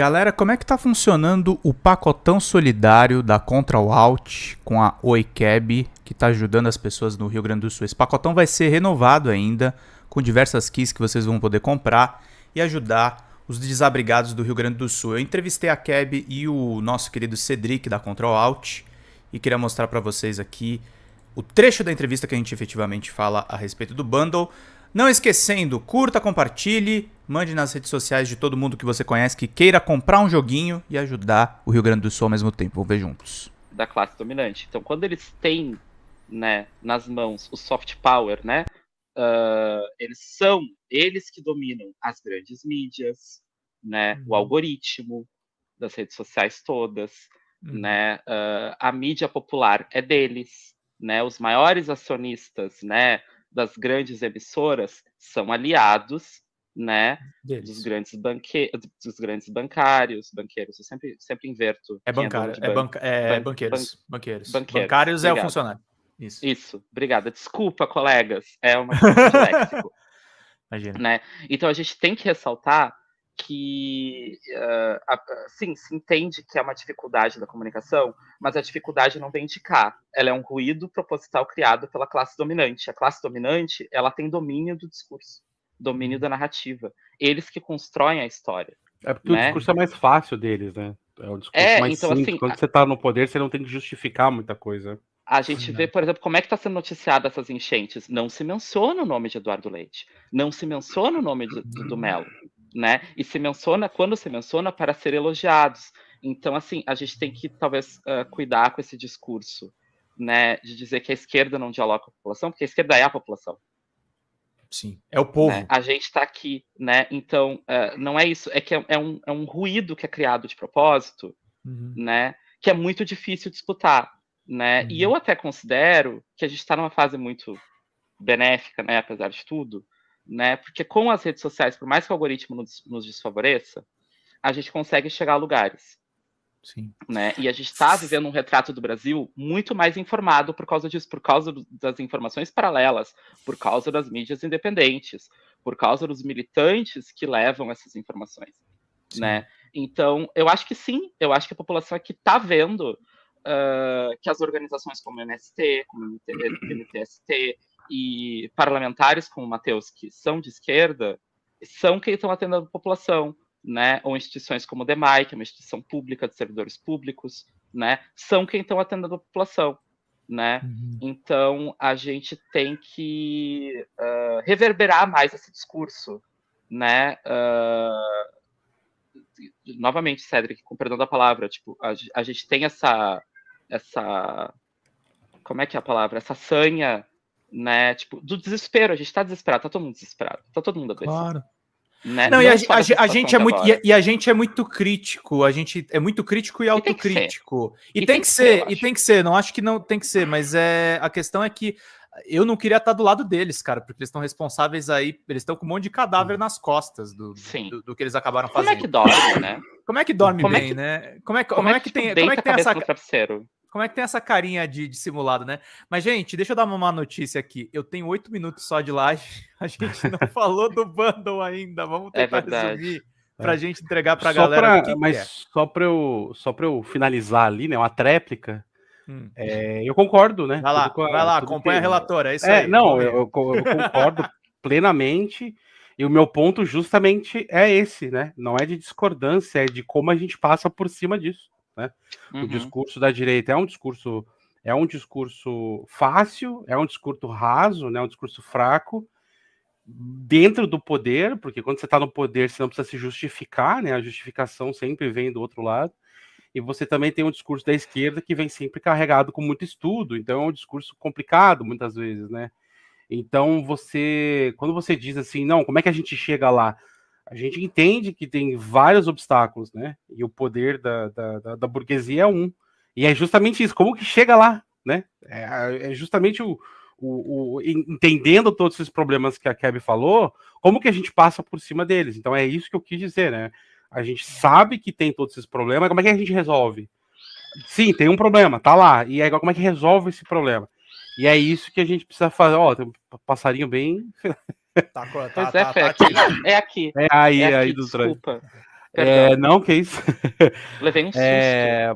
Galera, como é que está funcionando o pacotão solidário da Control Alt com a OiCab, que está ajudando as pessoas no Rio Grande do Sul? Esse pacotão vai ser renovado ainda, com diversas keys que vocês vão poder comprar e ajudar os desabrigados do Rio Grande do Sul. Eu entrevistei a Keb e o nosso querido Cedric da Control Alt e queria mostrar para vocês aqui o trecho da entrevista que a gente efetivamente fala a respeito do bundle. Não esquecendo, curta, compartilhe, mande nas redes sociais de todo mundo que você conhece que queira comprar um joguinho e ajudar o Rio Grande do Sul ao mesmo tempo. Vamos ver juntos. Da classe dominante. Então, quando eles têm né, nas mãos o soft power, né, uh, eles são eles que dominam as grandes mídias, né, uhum. o algoritmo das redes sociais todas, uhum. né, uh, a mídia popular é deles, né, os maiores acionistas, né, das grandes emissoras são aliados, né, Deles. dos grandes banque... dos grandes bancários, banqueiros, eu sempre sempre inverto. É, é bancário, é, é, ban... é, banqueiros, ban... banqueiros. Banqueiros. Bancários Obrigado. é o funcionário. Isso. Isso, obrigada. Desculpa, colegas, é uma questão de léxico. Imagina. Né? Então a gente tem que ressaltar que uh, a, sim, se entende que é uma dificuldade da comunicação, mas a dificuldade não vem de cá. Ela é um ruído proposital criado pela classe dominante. A classe dominante, ela tem domínio do discurso, domínio uhum. da narrativa. Eles que constroem a história. É porque né? o discurso é mais fácil deles, né? É o discurso é, mais então, simples. Assim, Quando você está no poder, você não tem que justificar muita coisa. A gente vê, por exemplo, como é que está sendo noticiada essas enchentes. Não se menciona o nome de Eduardo Leite, não se menciona o nome do, do Melo, né? E se menciona quando se menciona para ser elogiados. Então, assim, a gente tem que talvez uh, cuidar com esse discurso, né? De dizer que a esquerda não dialoga com a população, porque a esquerda é a população. Sim, é o povo. Né? A gente está aqui, né? Então, uh, não é isso, é que é, é, um, é um ruído que é criado de propósito, uhum. né? Que é muito difícil disputar, né? Uhum. E eu até considero que a gente está numa fase muito benéfica, né? Apesar de tudo, né? Porque com as redes sociais, por mais que o algoritmo nos, nos desfavoreça, a gente consegue chegar a lugares. Sim. Né? E a gente está vivendo um retrato do Brasil muito mais informado por causa disso, por causa das informações paralelas, por causa das mídias independentes, por causa dos militantes que levam essas informações. Né? Então, eu acho que sim, eu acho que a população aqui está vendo uh, que as organizações como o MST, como o MTST, e parlamentares como o Matheus, que são de esquerda, são quem estão atendendo a população, né? Ou instituições como o DEMAI, que é uma instituição pública de servidores públicos, né? São quem estão atendendo a população, né? Uhum. Então, a gente tem que uh, reverberar mais esse discurso, né? Uh, novamente, Cedric, com perdão da palavra, tipo, a, a gente tem essa, essa, como é que é a palavra? Essa sanha né? Tipo, do desespero, a gente tá desesperado, tá todo mundo desesperado, tá todo mundo adoecido. Claro. Né? Não, não, é e a, a, a gente é muito e, e a, gente é muito crítico, a gente é muito crítico e autocrítico. E tem que ser, e tem, tem que, ser, ser e tem que ser, não acho que não tem que ser, mas é a questão é que eu não queria estar do lado deles, cara, porque eles estão responsáveis aí, eles estão com um monte de cadáver hum. nas costas do, do, do, que eles acabaram fazendo. Como é que dorme, né? Como é que dorme como é bem, é que, né? Como é, como, é como é que, que, tipo tem, como é que tem essa como é que tem essa carinha de, de simulado, né? Mas, gente, deixa eu dar uma má notícia aqui. Eu tenho oito minutos só de laje. A gente não falou do bundle ainda. Vamos é tentar é resumir para a gente entregar para a galera. Pra, mas é. só para eu só para eu finalizar ali, né? Uma tréplica. Hum. É, eu concordo, né? Vai lá, tudo, vai lá, acompanha que... a relatora. É isso é, aí. Não, eu, eu, concordo plenamente. E o meu ponto justamente é esse, né? Não é de discordância, é de como a gente passa por cima disso. Né? Uhum. O discurso da direita é um discurso é um discurso fácil, é um discurso raso, né? Um discurso fraco dentro do poder, porque quando você está no poder você não precisa se justificar, né? A justificação sempre vem do outro lado. E você também tem um discurso da esquerda que vem sempre carregado com muito estudo, então é um discurso complicado muitas vezes, né? Então você, quando você diz assim, não, como é que a gente chega lá? a gente entende que tem vários obstáculos, né? E o poder da, da, da, burguesia é um. E é justamente isso, como que chega lá, né? É, é justamente o, o, o, entendendo todos esses problemas que a Keb falou, como que a gente passa por cima deles. Então é isso que eu quis dizer, né? A gente sabe que tem todos esses problemas, como é que a gente resolve? Sim, tem um problema, tá lá. E aí, como é que resolve esse problema? E é isso que a gente precisa fazer. Ó, tem um passarinho bem Tá tá, é, tá, tá, pois tá, é, aqui. é aqui. É aí, é aqui, aí do Desculpa. É, não, que isso. Levei um susto. É...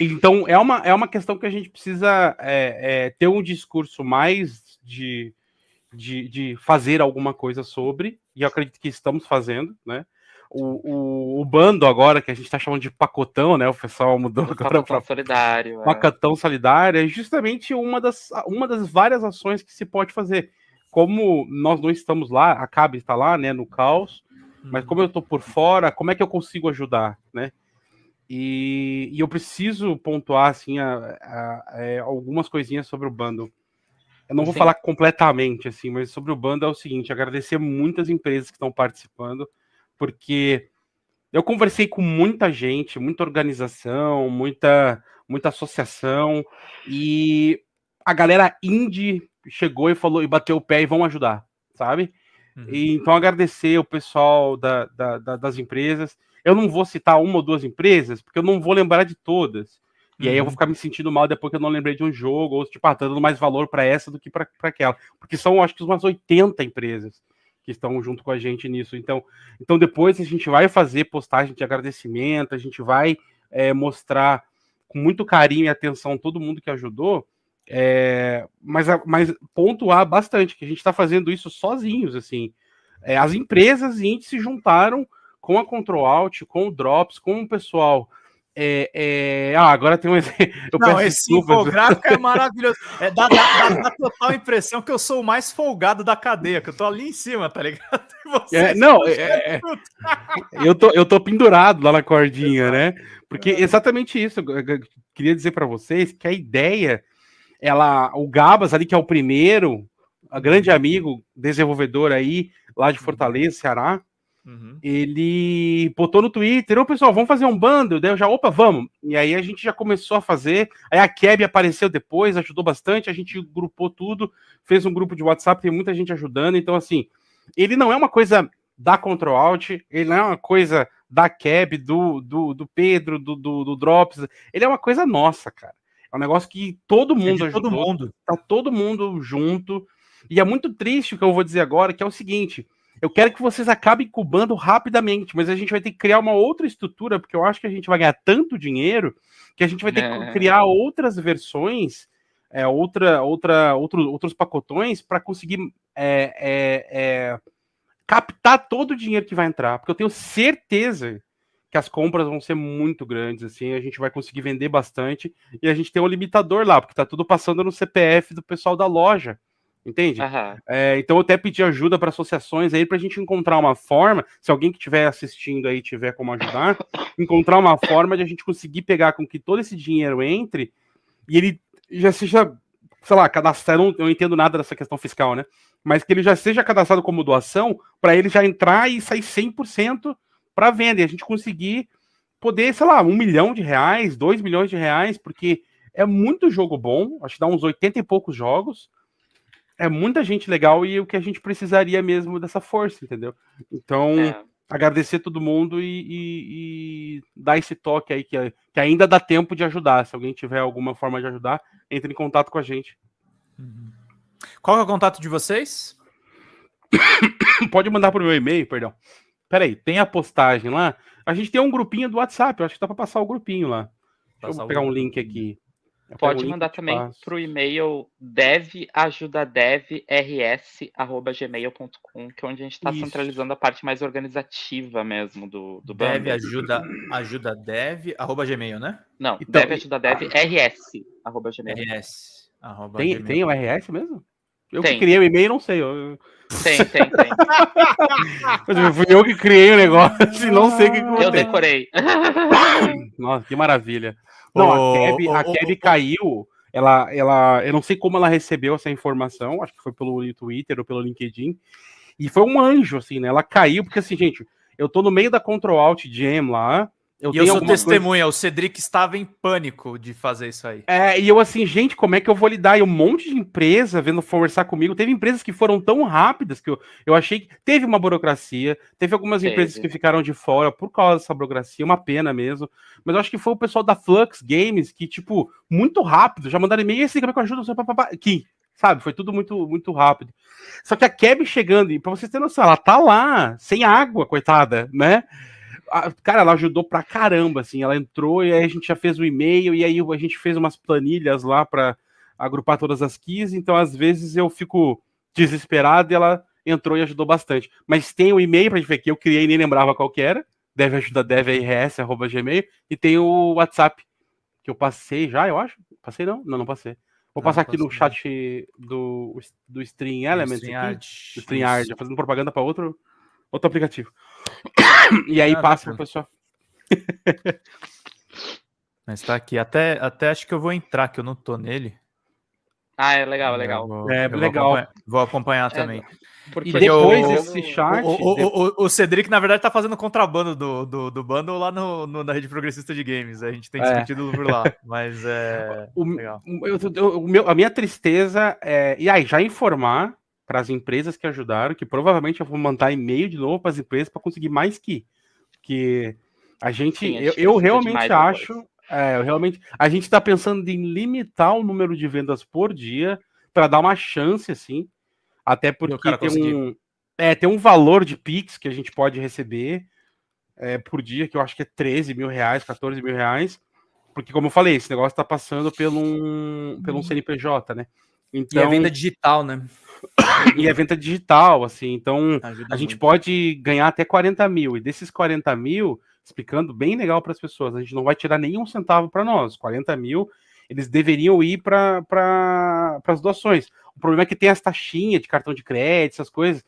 Então, é uma, é uma questão que a gente precisa é, é, ter um discurso mais de, de, de, fazer alguma coisa sobre, e eu acredito que estamos fazendo, né? O, o, o bando agora, que a gente está chamando de pacotão, né? O pessoal mudou o agora para solidário. É. Pacotão solidário é justamente uma das, uma das várias ações que se pode fazer como nós não estamos lá, a Cabe está lá, né, no caos, uhum. mas como eu estou por fora, como é que eu consigo ajudar, né? E, e eu preciso pontuar, assim, a, a, a, é, algumas coisinhas sobre o bando Eu não vou Sim. falar completamente, assim, mas sobre o bando é o seguinte, agradecer muitas empresas que estão participando, porque eu conversei com muita gente, muita organização, muita, muita associação, e a galera indie chegou e falou e bateu o pé e vão ajudar, sabe? Uhum. E, então agradecer o pessoal da, da, da, das empresas. Eu não vou citar uma ou duas empresas, porque eu não vou lembrar de todas. E uhum. aí eu vou uhum. ficar me sentindo mal depois que eu não lembrei de um jogo, ou tipo, ah, tá dando mais valor para essa do que para aquela. Porque são, acho que, umas 80 empresas que estão junto com a gente nisso. Então, então depois a gente vai fazer postagem de agradecimento, a gente vai é, mostrar com muito carinho e atenção todo mundo que ajudou, é, mas, mas pontuar bastante que a gente está fazendo isso sozinhos, assim. É, as empresas e índices se juntaram com a Control Alt, com o Drops, com o pessoal. É, é ah, agora tem um exemplo. Não, esse infográfico é maravilhoso. É, dá, dá, dá, total impressão que eu sou o mais folgado da cadeia, que eu tô ali em cima, tá ligado? É, não, é, eu, tô, eu tô pendurado lá na cordinha, Exato. né? Porque exatamente isso, eu queria dizer para vocês que a ideia ela, o Gabas ali, que é o primeiro, a grande uhum. amigo, desenvolvedor aí, lá de uhum. Fortaleza, Ceará, uhum. ele botou no Twitter, ô pessoal, vamos fazer um bando, daí eu já, opa, vamos, e aí a gente já começou a fazer, aí a Keb apareceu depois, ajudou bastante, a gente grupou tudo, fez um grupo de WhatsApp, tem muita gente ajudando, então assim, ele não é uma coisa da Control Alt, ele não é uma coisa da Keb, do, do, do Pedro, do, do, do Drops, ele é uma coisa nossa, cara. É um negócio que todo é mundo ajuda. todo mundo. Tá todo mundo junto. E é muito triste o que eu vou dizer agora, que é o seguinte. Eu quero que vocês acabem cubando rapidamente, mas a gente vai ter que criar uma outra estrutura, porque eu acho que a gente vai ganhar tanto dinheiro que a gente vai ter é... que criar outras versões, é, outra, outra, outro, outros pacotões para conseguir é, é, é, captar todo o dinheiro que vai entrar. Porque eu tenho certeza que as compras vão ser muito grandes, assim, a gente vai conseguir vender bastante e a gente tem um limitador lá, porque tá tudo passando no CPF do pessoal da loja, entende? Uhum. É, então eu até pedi ajuda para associações aí para a gente encontrar uma forma, se alguém que estiver assistindo aí tiver como ajudar, encontrar uma forma de a gente conseguir pegar com que todo esse dinheiro entre e ele já seja, sei lá, cadastrado, eu não entendo nada dessa questão fiscal, né? Mas que ele já seja cadastrado como doação para ele já entrar e sair 100% para venda e a gente conseguir poder, sei lá, um milhão de reais, dois milhões de reais, porque é muito jogo bom, acho que dá uns 80 e poucos jogos. É muita gente legal e o que a gente precisaria mesmo dessa força, entendeu? Então, é. agradecer todo mundo e, e, e, dar esse toque aí, que, que ainda dá tempo de ajudar. Se alguém tiver alguma forma de ajudar, entre em contato com a gente. Qual é o contato de vocês? Pode mandar para o meu e-mail, perdão. Peraí, tem a postagem lá? A gente tem um grupinho do WhatsApp, eu acho que dá para passar o grupinho lá. Deixa eu pegar um link aqui. Eu Pode mandar também para o e-mail devajudadevrs.gmail.com, que é onde a gente está centralizando a parte mais organizativa mesmo do, do Dev ajuda, ajuda dev, arroba gmail, né? Não, então, deve ajuda dev, rs, arroba gmail. rs, arroba tem, gmail. tem o rs mesmo? Eu tem. que criei o e-mail, não sei. Eu... Tem, tem, tem. Fui eu que criei o negócio e não sei o que aconteceu. Eu decorei. Nossa, que maravilha. Não, oh, a Keb, oh, a Keb oh, caiu. Ela, ela, eu não sei como ela recebeu essa informação, acho que foi pelo Twitter ou pelo LinkedIn. E foi um anjo, assim, né? Ela caiu, porque assim, gente, eu tô no meio da Control Alt Jam lá, eu e eu sou testemunha, coisa... o Cedric estava em pânico de fazer isso aí. É, e eu assim, gente, como é que eu vou lidar? E um monte de empresa vendo conversar comigo. Teve empresas que foram tão rápidas que eu, eu achei que teve uma burocracia, teve algumas teve. empresas que ficaram de fora por causa dessa burocracia, uma pena mesmo. Mas eu acho que foi o pessoal da Flux Games que, tipo, muito rápido, já mandaram e-mail assim, como é que eu ajudo? Aqui, sabe? Foi tudo muito muito rápido. Só que a Keb chegando, e pra vocês terem noção, ela tá lá, sem água, coitada, né? cara, ela ajudou pra caramba, assim, ela entrou e aí a gente já fez o um e-mail e aí a gente fez umas planilhas lá para agrupar todas as keys, então às vezes eu fico desesperado e ela entrou e ajudou bastante. Mas tem o um e-mail pra gente ver que eu criei e nem lembrava qual que era, deve ajudar devrs, gmail, e tem o WhatsApp, que eu passei já, eu acho, passei não? Não, não passei. Vou não, passar aqui no chat do, do Stream Elements, do Stream Art. fazendo propaganda para outro, outro aplicativo e aí passa pessoal. Mas tá aqui. Até, até acho que eu vou entrar, que eu não tô nele. Ah, é legal, é legal. Vou, é legal. Vou acompanhar, vou acompanhar é, também. porque e depois eu, esse chart. O, o, o, o, Cedric, na verdade, tá fazendo contrabando do, do, do bundle lá no, no, na rede progressista de games. A gente tem é. discutido é. por lá. Mas é. O, legal. Eu, eu, meu, a minha tristeza é. E aí, já informar para as empresas que ajudaram, que provavelmente eu vou mandar e-mail de novo para as empresas para conseguir mais que. que a gente, Sim, eu, eu realmente acho, é, eu realmente, a gente está pensando em limitar o número de vendas por dia para dar uma chance, assim, até porque tem um, é, tem um valor de Pix que a gente pode receber é, por dia, que eu acho que é 13 mil reais, 14 mil reais, porque, como eu falei, esse negócio está passando pelo um, pelo um uhum. CNPJ, né? Então, e a venda então digital, né? e é venda digital, assim, então Ajuda a gente muito. pode ganhar até 40 mil, e desses 40 mil, explicando bem legal para as pessoas, a gente não vai tirar nenhum centavo para nós, 40 mil eles deveriam ir para pra, as doações. O problema é que tem as taxinhas de cartão de crédito, essas coisas,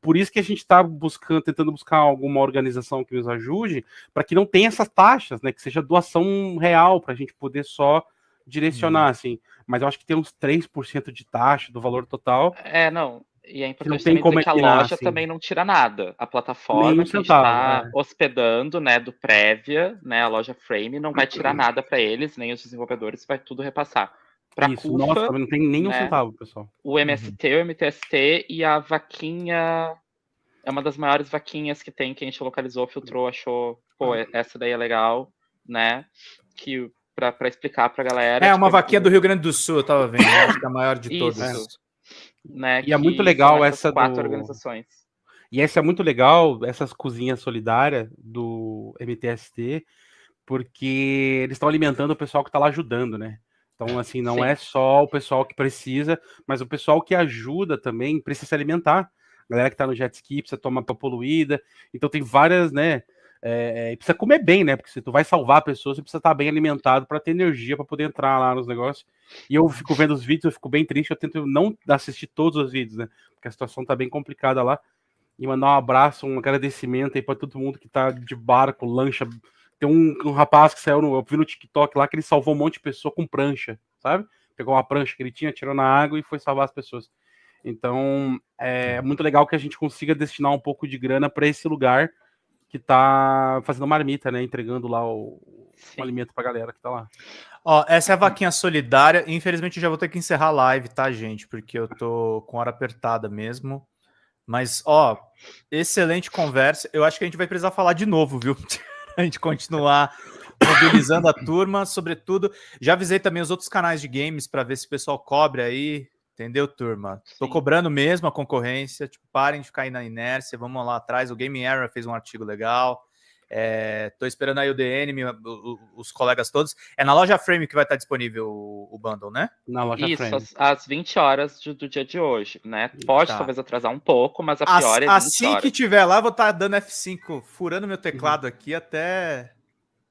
por isso que a gente está buscando, tentando buscar alguma organização que nos ajude, para que não tenha essas taxas, né? Que seja doação real, para a gente poder só direcionar, hum. assim. Mas eu acho que tem uns 3% de taxa do valor total. É, não. E é importante tem como dizer que a loja assim. também não tira nada. A plataforma um que está é. hospedando, né, do prévia, né, a loja Frame, não vai tirar uhum. nada para eles, nem os desenvolvedores, vai tudo repassar. Pra Isso, CUFA, nossa, não tem nem um né, centavo, pessoal. O MST, uhum. o MTST e a vaquinha é uma das maiores vaquinhas que tem, que a gente localizou, filtrou, achou, pô, uhum. essa daí é legal, né? Que para explicar para a galera. É, uma tipo, vaquinha do Rio Grande do Sul, eu tava vendo, né, acho que é a maior de todas. né, e é muito legal essa quatro do... organizações. E essa é muito legal, essas cozinhas solidárias do MTST, porque eles estão alimentando o pessoal que está lá ajudando, né? Então, assim, não Sim. é só o pessoal que precisa, mas o pessoal que ajuda também precisa se alimentar. A galera que está no jet ski precisa tomar para poluída. Então, tem várias, né? É, é precisa comer bem, né? Porque se tu vai salvar pessoas, você precisa estar bem alimentado para ter energia para poder entrar lá nos negócios. E eu fico vendo os vídeos, eu fico bem triste, eu tento não assistir todos os vídeos, né? Porque a situação tá bem complicada lá. E mandar um abraço, um agradecimento aí para todo mundo que tá de barco, lancha. Tem um, um rapaz que saiu no, eu vi no TikTok lá que ele salvou um monte de pessoa com prancha, sabe? Pegou uma prancha que ele tinha, tirou na água e foi salvar as pessoas. Então, é muito legal que a gente consiga destinar um pouco de grana para esse lugar que tá fazendo marmita, né? Entregando lá o, o alimento pra galera que tá lá. Ó, essa é a vaquinha solidária. Infelizmente eu já vou ter que encerrar a live, tá, gente? Porque eu tô com hora apertada mesmo. Mas, ó, excelente conversa. Eu acho que a gente vai precisar falar de novo, viu? a gente continuar mobilizando a turma, sobretudo. Já avisei também os outros canais de games para ver se o pessoal cobre aí Entendeu, turma? Sim. Tô cobrando mesmo a concorrência, tipo, parem de cair na inércia, vamos lá atrás. O Game Era fez um artigo legal. É, tô esperando aí o DN, os colegas todos. É na loja Frame que vai estar disponível o, o bundle, né? Na loja Isso, Frame. Isso, às, 20 horas do, do, dia de hoje, né? Pode tá. talvez atrasar um pouco, mas a As, pior é 20 Assim horas. que tiver lá, vou estar tá dando F5, furando meu teclado uhum. aqui até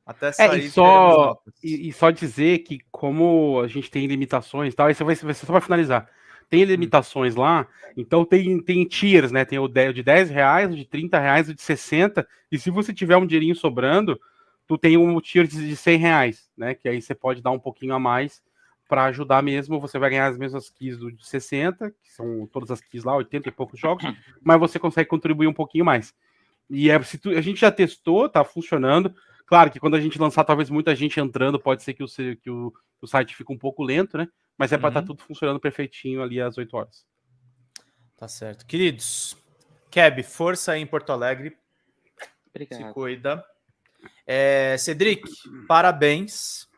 até sair. É, e, só, e, e, só dizer que como a gente tem limitações e tal, isso vai, vai ser só para finalizar tem uhum. limitações lá, então tem, tem tiers, né? Tem o de, de 10 reais, de 30 reais, de 60, e se você tiver um dinheirinho sobrando, tu tem um tier de 100 reais, né? Que aí você pode dar um pouquinho a mais para ajudar mesmo, você vai ganhar as mesmas keys do de 60, que são todas as keys lá, 80 e poucos jogos, uhum. mas você consegue contribuir um pouquinho mais. E é, se tu, a gente já testou, tá funcionando. Claro que quando a gente lançar, talvez muita gente entrando, pode ser que o, que o, que o site fique um pouco lento, né? Mas é para estar tá uhum. tudo funcionando perfeitinho ali às 8 horas. Tá certo. Queridos, Keb, força em Porto Alegre. Obrigado. Se cuida. É, Cedric, parabéns.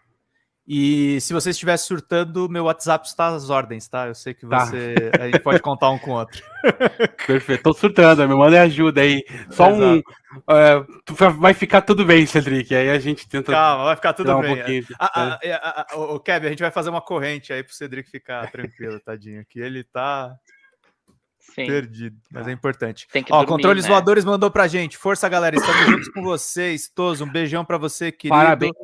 E se você estiver surtando, meu WhatsApp está às ordens, tá? Eu sei que tá. você. Tá. A gente pode contar um com o outro. Perfeito. Tô surtando, me manda ajuda aí. Só Exato. um. É, tu vai ficar tudo bem, Cedric. Aí a gente tenta. Calma, vai ficar tudo bem. a, a, a, o Kevin, a gente vai fazer uma corrente aí pro Cedric ficar tranquilo, tadinho. Que ele tá. Sim. Perdido, mas é ah. importante. Tem que Ó, dormir, Controles né? Voadores mandou pra gente. Força, galera. Estamos juntos com vocês. Todos, um beijão pra você, querido. Parabéns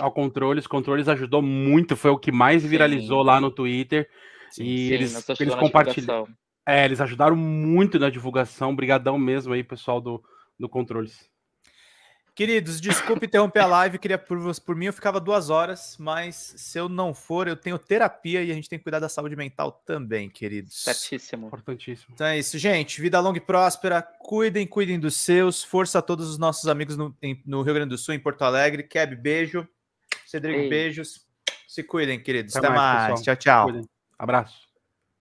ao Controles. Controles ajudou muito. Foi o que mais viralizou sim. lá no Twitter. Sim, e eles, eles compartilharam. É, eles ajudaram muito na divulgação. Obrigadão mesmo aí, pessoal do, do Controles. Queridos, desculpe interromper a live, queria por, por mim eu ficava duas horas, mas se eu não for, eu tenho terapia e a gente tem que cuidar da saúde mental também, queridos. Certíssimo. Importantíssimo. Então é isso, gente. Vida longa e próspera. Cuidem, cuidem dos seus. Força a todos os nossos amigos no, em, no Rio Grande do Sul, em Porto Alegre. Keb, beijo. Cedrigo, beijos. Se cuidem, queridos. Até, Até mais. mais. Tchau, tchau. Abraço.